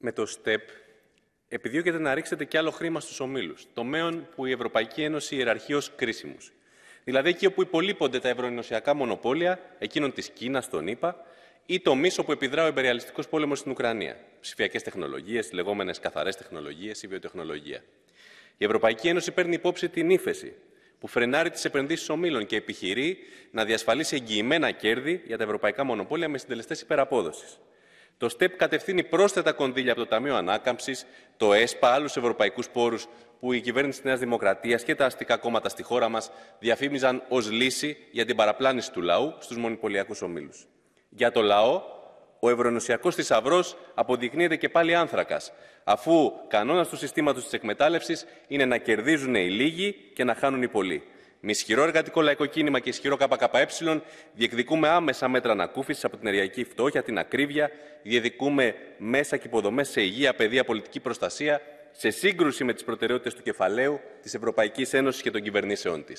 με το STEP επιδιώκεται να ρίξετε κι άλλο χρήμα στους ομίλους, τομέων που η Ευρωπαϊκή Ένωση ιεραρχεί ως κρίσιμους. Δηλαδή εκεί όπου υπολείπονται τα ευρωενωσιακά μονοπόλια εκείνων της Κίνας, των ΗΠΑ, ή τομείς όπου επιδρά ο υπεριαλιστικό πόλεμος στην Ουκρανία. Ψηφιακές τεχνολογίες, λεγόμενες καθαρές τεχνολογίες ή βιοτεχνολογία. Η το μισο που επιδρα ο εμπεριαλιστικος πολεμος στην ουκρανια ψηφιακε τεχνολογιες λεγομενες καθαρε τεχνολογιες η βιοτεχνολογια υπόψη την ύφεση που φρενάρει τις επενδύσεις ομίλων και επιχειρεί να διασφαλίσει εγγυημένα κέρδη για τα ευρωπαϊκά μονοπόλια με συντελεστές υπεραπόδοσης. Το ΣΤΕΠ κατευθύνει πρόσθετα κονδύλια από το Ταμείο Ανάκαμψης, το ΕΣΠΑ, άλλους ευρωπαϊκούς πόρους που η κυβέρνηση της Νέας Δημοκρατίας και τα αστικά κόμματα στη χώρα μας διαφήμιζαν ως λύση για την παραπλάνηση του λαού στους μονοπωλιακούς ομίλους. Για το λαό, ο ευρωενωσιακός θησαυρός αποδεικνύεται και πάλι άνθρακας, αφού κανόνας του συστήματος της εκμετάλλευσης είναι να κερδίζουν οι λίγοι και να χάνουν οι πολλοί. Με ισχυρό εργατικό λαϊκό κίνημα και ισχυρό ΚΚΕ, διεκδικούμε άμεσα μέτρα ανακούφισης από την εριακή φτώχεια, την ακρίβεια, διεκδικούμε μέσα και υποδομές σε υγεία, παιδεία, πολιτική προστασία, σε σύγκρουση με τις προτεραιότητες του κεφαλαίου της Ευρωπαϊκής Ένωσης και των κυβερνήσεών της.